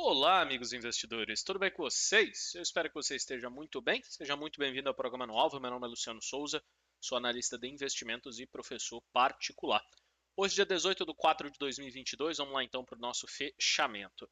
Olá, amigos investidores, tudo bem com vocês? Eu espero que você esteja muito bem. Seja muito bem-vindo ao programa no Alvo. Meu nome é Luciano Souza, sou analista de investimentos e professor particular. Hoje, dia 18 de 4 de 2022, vamos lá então para o nosso fechamento.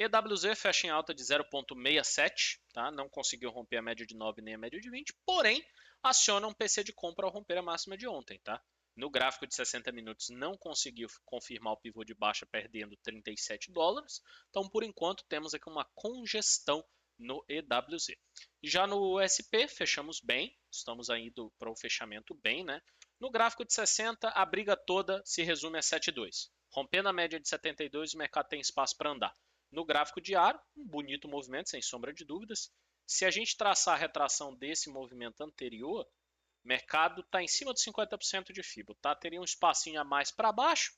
EWZ fecha em alta de 0,67, tá? não conseguiu romper a média de 9 nem a média de 20, porém aciona um PC de compra ao romper a máxima de ontem. Tá? No gráfico de 60 minutos não conseguiu confirmar o pivô de baixa perdendo 37 dólares. Então, por enquanto, temos aqui uma congestão no EWZ. Já no SP, fechamos bem, estamos indo para o fechamento bem, né? No gráfico de 60, a briga toda se resume a 7,2. Rompendo a média de 72, o mercado tem espaço para andar. No gráfico diário, um bonito movimento, sem sombra de dúvidas. Se a gente traçar a retração desse movimento anterior, mercado está em cima dos 50% de FIBO, tá? Teria um espacinho a mais para baixo,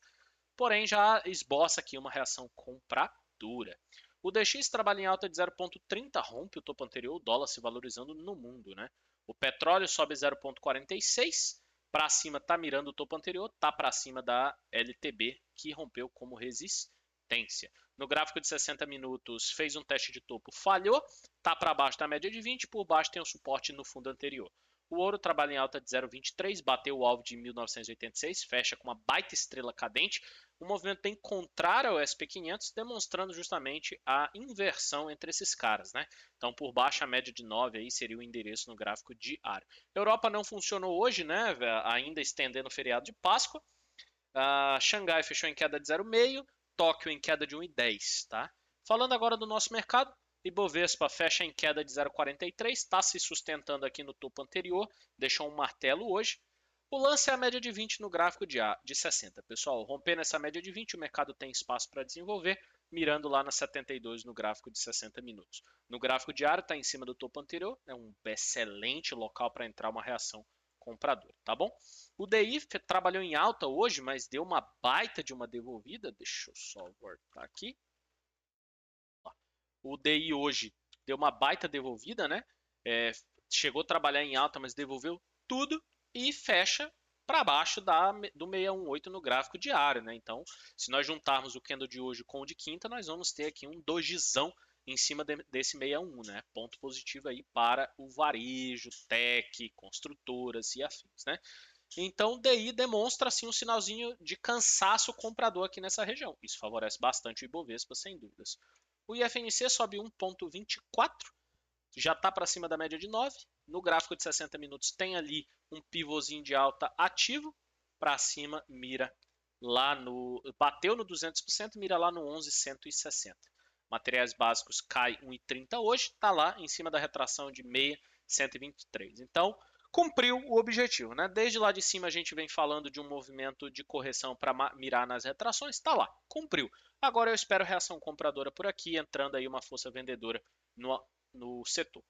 porém já esboça aqui uma reação compradora. O DX trabalha em alta de 0,30, rompe o topo anterior, o dólar se valorizando no mundo, né? O petróleo sobe 0,46, para cima está mirando o topo anterior, está para cima da LTB, que rompeu como resistência. No gráfico de 60 minutos, fez um teste de topo, falhou, está para baixo da média de 20, por baixo tem um suporte no fundo anterior. O ouro trabalha em alta de 0,23, bateu o alvo de 1986, fecha com uma baita estrela cadente. O movimento tem contrário ao SP500, demonstrando justamente a inversão entre esses caras. Né? Então, por baixo, a média de 9 aí seria o endereço no gráfico diário. Europa não funcionou hoje, né? ainda estendendo o feriado de Páscoa. Uh, Xangai fechou em queda de 0,5, Tóquio em queda de 1,10. Tá? Falando agora do nosso mercado, Ibovespa fecha em queda de 0,43, está se sustentando aqui no topo anterior, deixou um martelo hoje. O lance é a média de 20 no gráfico de, a, de 60. Pessoal, rompendo essa média de 20, o mercado tem espaço para desenvolver, mirando lá na 72 no gráfico de 60 minutos. No gráfico diário está em cima do topo anterior, é um excelente local para entrar uma reação compradora, tá bom? O DI trabalhou em alta hoje, mas deu uma baita de uma devolvida. Deixa eu só voltar aqui o DI hoje deu uma baita devolvida, né? É, chegou a trabalhar em alta, mas devolveu tudo e fecha para baixo da, do 618 no gráfico diário, né? Então, se nós juntarmos o candle de hoje com o de quinta, nós vamos ter aqui um dojizão em cima de, desse 61, né? Ponto positivo aí para o varejo, tech, construtoras e afins, né? Então, o DI demonstra assim um sinalzinho de cansaço comprador aqui nessa região. Isso favorece bastante o Ibovespa, sem dúvidas. O IFNC sobe 1,24, já está para cima da média de 9. No gráfico de 60 minutos tem ali um pivôzinho de alta ativo, para cima mira lá no... bateu no 200%, mira lá no 11.160. Materiais básicos cai 1,30 hoje, está lá em cima da retração de 6123. Então, cumpriu o objetivo. Né? Desde lá de cima a gente vem falando de um movimento de correção para mirar nas retrações, está lá, cumpriu. Agora eu espero reação compradora por aqui, entrando aí uma força vendedora no, no setor.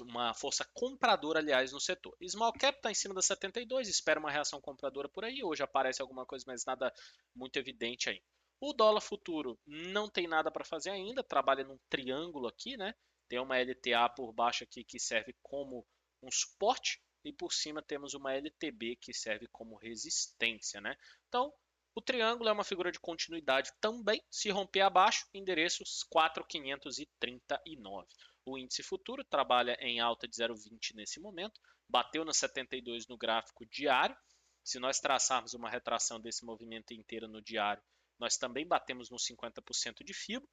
Uma força compradora, aliás, no setor. Small Cap está em cima da 72, espero uma reação compradora por aí. Hoje aparece alguma coisa, mas nada muito evidente aí. O dólar futuro não tem nada para fazer ainda, trabalha num triângulo aqui, né? Tem uma LTA por baixo aqui que serve como um suporte e por cima temos uma LTB que serve como resistência, né? Então, o triângulo é uma figura de continuidade também, se romper abaixo, endereços 4539. O índice futuro trabalha em alta de 0,20 nesse momento, bateu na 72 no gráfico diário. Se nós traçarmos uma retração desse movimento inteiro no diário, nós também batemos nos 50% de fibo.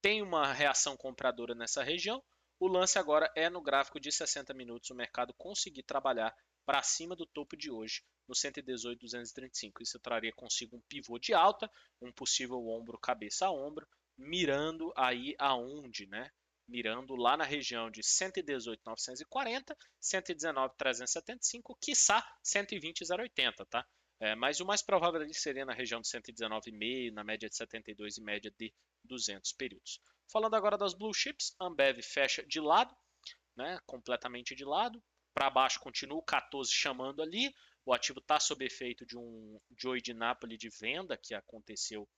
Tem uma reação compradora nessa região. O lance agora é no gráfico de 60 minutos o mercado conseguir trabalhar para cima do topo de hoje, no 118,235. Isso traria consigo um pivô de alta, um possível ombro cabeça a ombro, mirando aí aonde, né? Mirando lá na região de 118,940, 119,375, quiçá 120,080, tá? É, mas o mais provável ali seria na região de 119,5, na média de 72 e média de 200 períodos. Falando agora das blue chips, Ambev fecha de lado, né, completamente de lado para baixo continua o 14 chamando ali. O ativo está sob efeito de um Joy de Napoli de venda que aconteceu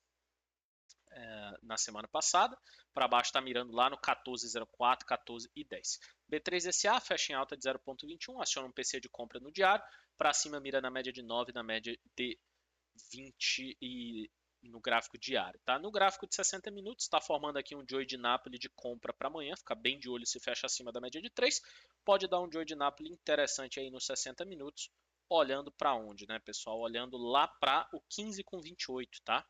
é, na semana passada. Para baixo está mirando lá no 14,04, 14 e 10. B3SA fecha em alta de 0,21, aciona um PC de compra no diário. Para cima mira na média de 9, na média de 20 e no gráfico diário. Tá? No gráfico de 60 minutos, está formando aqui um Joy de Napoli de compra para amanhã, fica bem de olho se fecha acima da média de 3. Pode dar um Joy de Napoli interessante aí nos 60 minutos, olhando para onde, né, pessoal? Olhando lá para o 15 com 28, tá?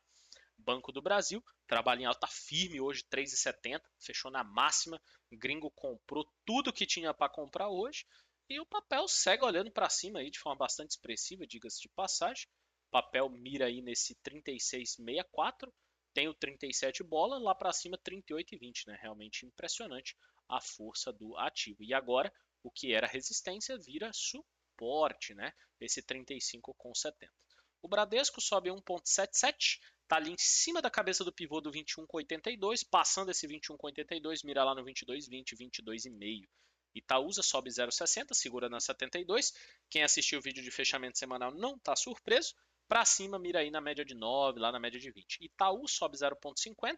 Banco do Brasil, trabalha em alta firme hoje, 3,70, fechou na máxima. Gringo comprou tudo que tinha para comprar hoje. E o papel segue olhando para cima aí de forma bastante expressiva, diga-se de passagem papel mira aí nesse 36,64. Tem o 37 bola, lá para cima 38,20, né? Realmente impressionante a força do ativo. E agora, o que era resistência vira suporte, né? Esse 35,70. O Bradesco sobe 1,77, tá ali em cima da cabeça do pivô do 21,82, passando esse 21,82, mira lá no 22,20, 22,5. Itaúsa sobe 0,60, segura na 72. Quem assistiu o vídeo de fechamento semanal não está surpreso. Para cima, mira aí na média de 9, lá na média de 20. Itaú sobe 0,50.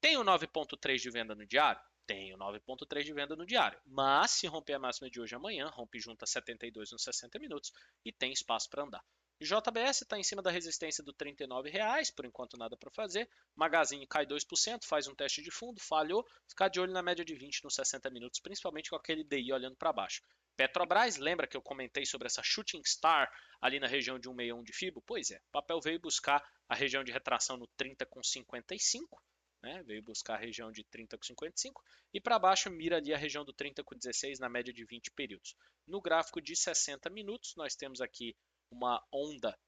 Tem o 9,3 de venda no diário? Tem o 9,3 de venda no diário. Mas se romper a máxima de hoje amanhã, rompe junto a 72 nos 60 minutos e tem espaço para andar. JBS está em cima da resistência do R$ 39,00, por enquanto nada para fazer. Magazine cai 2%, faz um teste de fundo, falhou. Ficar de olho na média de 20 nos 60 minutos, principalmente com aquele DI olhando para baixo. Petrobras, lembra que eu comentei sobre essa shooting star ali na região de 161 de FIBO? Pois é, papel veio buscar a região de retração no 30 55, né? veio buscar a região de 30 com 55 e para baixo mira ali a região do 30 com 16 na média de 20 períodos. No gráfico de 60 minutos, nós temos aqui uma onda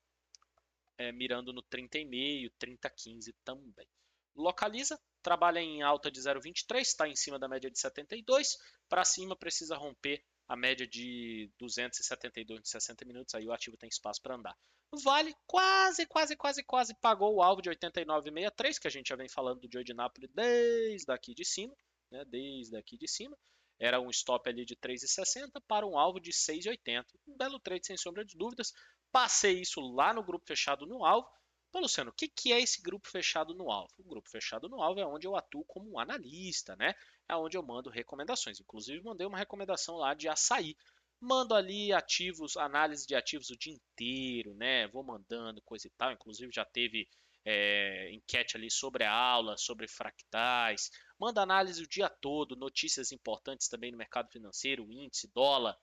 é, mirando no 30,5, 30,15 também. Localiza, trabalha em alta de 0,23, está em cima da média de 72. Para cima precisa romper a média de 272 de 60 minutos, aí o ativo tem espaço para andar. Vale quase, quase, quase, quase pagou o alvo de 89,63, que a gente já vem falando do Nápoles desde aqui de cima, né, desde aqui de cima. Era um stop ali de 3,60 para um alvo de 6,80. Um belo trade sem sombra de dúvidas. Passei isso lá no grupo fechado no alvo. Pô, Luciano, o que, que, é esse grupo fechado no alvo? O grupo fechado no alvo é onde eu atuo como um analista, né? É onde eu mando recomendações. Inclusive, mandei uma recomendação lá de açaí. Mando ali ativos, análise de ativos o dia inteiro, né? Vou mandando coisa e tal. Inclusive, já teve é, enquete ali sobre a aula, sobre fractais, Manda análise o dia todo, notícias importantes também no mercado financeiro, índice, dólar,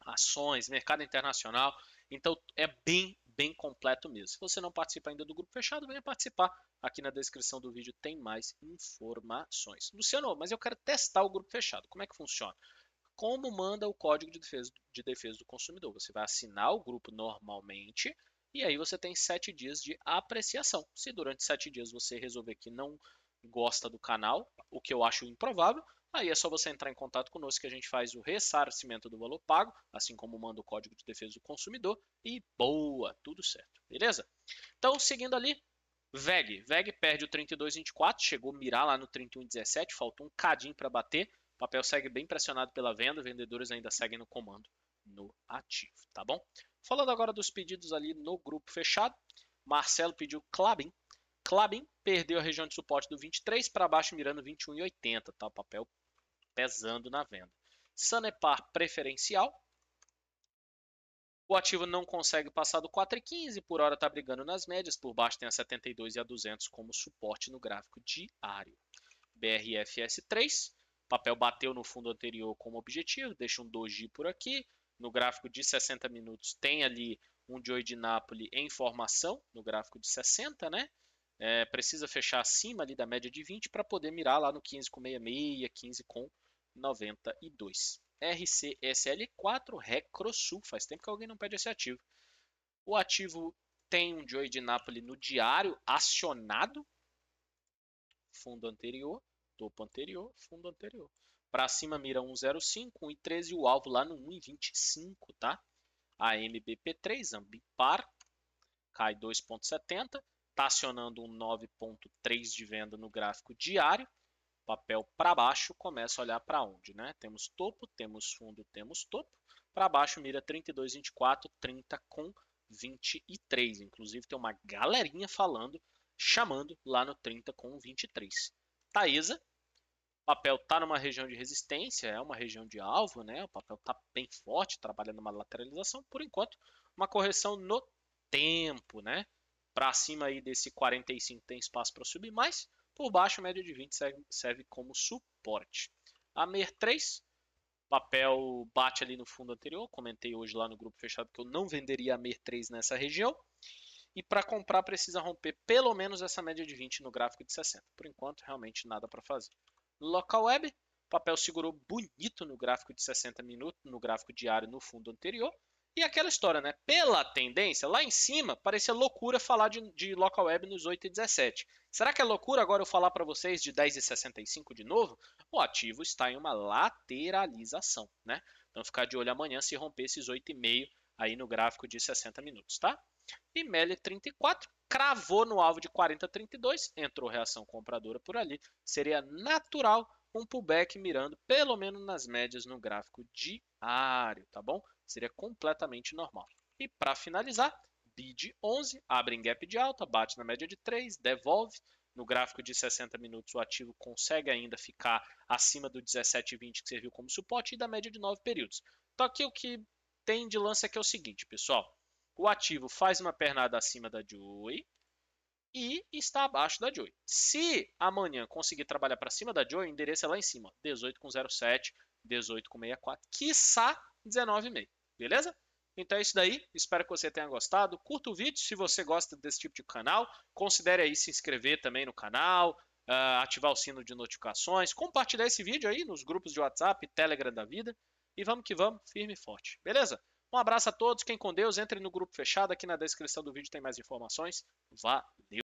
ações, mercado internacional. Então é bem, bem completo mesmo. Se você não participa ainda do grupo fechado, venha participar. Aqui na descrição do vídeo tem mais informações. Luciano, mas eu quero testar o grupo fechado. Como é que funciona? Como manda o código de defesa, de defesa do consumidor? Você vai assinar o grupo normalmente e aí você tem sete dias de apreciação. Se durante sete dias você resolver que não gosta do canal, o que eu acho improvável, aí é só você entrar em contato conosco que a gente faz o ressarcimento do valor pago, assim como manda o código de defesa do consumidor e boa, tudo certo, beleza? Então, seguindo ali, VEG. VEG perde o 32,24, chegou a mirar lá no 31,17, faltou um cadinho para bater. O papel segue bem pressionado pela venda, vendedores ainda seguem no comando no ativo, tá bom? Falando agora dos pedidos ali no grupo fechado, Marcelo pediu Clabin Clabin perdeu a região de suporte do 23 para baixo, mirando 21,80, tá? O papel pesando na venda. Sanepar preferencial. O ativo não consegue passar do 4,15, por hora está brigando nas médias, por baixo tem a 72 e a 200 como suporte no gráfico diário. BRFS3, papel bateu no fundo anterior como objetivo, deixa um doji por aqui. No gráfico de 60 minutos tem ali um Joy de Nápoles em formação, no gráfico de 60, né? é, precisa fechar acima ali da média de 20 para poder mirar lá no 15,66, 15,92. RCSL4 Recrosul, faz tempo que alguém não pede esse ativo. O ativo tem um Joy de Napoli no diário acionado, fundo anterior, topo anterior, fundo anterior. Para cima mira 1,05, 1,13, e o alvo lá no 1,25, tá? A MBP3, ambipar, cai 2,70 está acionando um 9,3 de venda no gráfico diário, papel para baixo, começa a olhar para onde, né? Temos topo, temos fundo, temos topo, para baixo mira 32, 24, 30 com 23. Inclusive tem uma galerinha falando, chamando lá no 30 com 23. Taesa, papel está numa região de resistência, é uma região de alvo, né? O papel está bem forte, trabalhando uma lateralização, por enquanto, uma correção no tempo, né? Para cima aí desse 45 tem espaço para subir mais, por baixo média de 20 serve, serve como suporte. A MER 3, papel bate ali no fundo anterior, comentei hoje lá no grupo fechado que eu não venderia a MER 3 nessa região. E para comprar precisa romper pelo menos essa média de 20 no gráfico de 60. Por enquanto, realmente nada para fazer. Local Web, papel segurou bonito no gráfico de 60 minutos, no gráfico diário no fundo anterior. E aquela história, né? Pela tendência, lá em cima, parecia loucura falar de, de local web nos 8 e 17. Será que é loucura agora eu falar para vocês de 10 e 65 de novo? O ativo está em uma lateralização, né? Então ficar de olho amanhã se romper esses 8,5 aí no gráfico de 60 minutos, tá? E MELI 34 cravou no alvo de 40,32, entrou reação compradora por ali. Seria natural um pullback mirando pelo menos nas médias no gráfico diário, tá bom? Seria completamente normal. E para finalizar, BID 11, abre em gap de alta, bate na média de 3, devolve. No gráfico de 60 minutos, o ativo consegue ainda ficar acima do 17,20 que serviu como suporte e da média de 9 períodos. Então aqui o que tem de lance aqui é, é o seguinte, pessoal. O ativo faz uma pernada acima da de e está abaixo da Joy. Se amanhã conseguir trabalhar para cima da Joy, o endereço é lá em cima, 18,07, 18,64, quiçá 19,5, beleza? Então é isso daí, espero que você tenha gostado. Curta o vídeo se você gosta desse tipo de canal, considere aí se inscrever também no canal, ah, ativar o sino de notificações, compartilhar esse vídeo aí nos grupos de WhatsApp, Telegram da vida, e vamos que vamos, firme e forte, beleza? Um abraço a todos, quem com Deus, entre no grupo fechado, aqui na descrição do vídeo tem mais informações. Valeu!